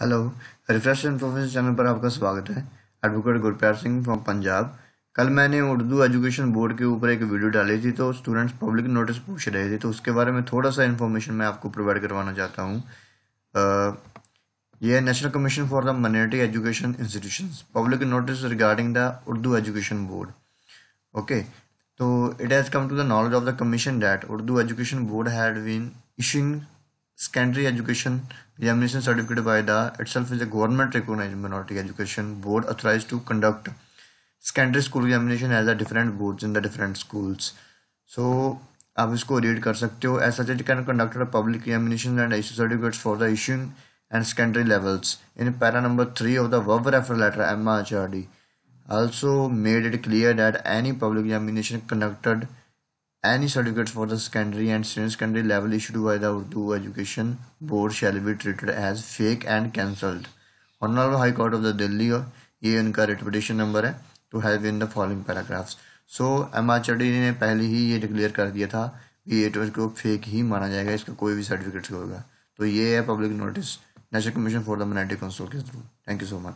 Hello refresh information channel पर आपका स्वागत है एडवोकेट गुरप्यार सिंह फ्रॉम पंजाब कल मैंने उर्दू एजुकेशन बोर्ड के ऊपर एक वीडियो डाली थी तो स्टूडेंट्स पब्लिक नोटिस पूछ रहे थे तो उसके बारे में थोड़ा सा इन्फॉर्मेशन मैं आपको प्रोवाइड करवाना चाहता हूँ ये national commission for the minority education institution public notice regarding the Urdu education board okay तो it has come to the knowledge of the commission that Urdu education board had been issuing secondary education examination certificate by the itself is a government recognized minority education board authorized to conduct secondary school examination as the different boards in the different schools so आप इसको read कर सकते हो S H H can conducted public examination and issue certificates for and secondary levels in para number 3 of the verb refer letter MRHRD also made it clear that any public examination conducted Any certificates for the secondary and senior secondary level issued by the Urdu Education Board shall be treated as fake and cancelled. Honorable High Court of the Delhi ye unka रेटपिटेशन number है to help in the following paragraphs so M R चडी ने पहले ही ये declare कर दिया था कि ये तो इसको फेक ही माना जाएगा इसका कोई भी सर्टिफिकेट होगा तो ये है public notice national commission for the minority council के थ्रू थैंक यू सो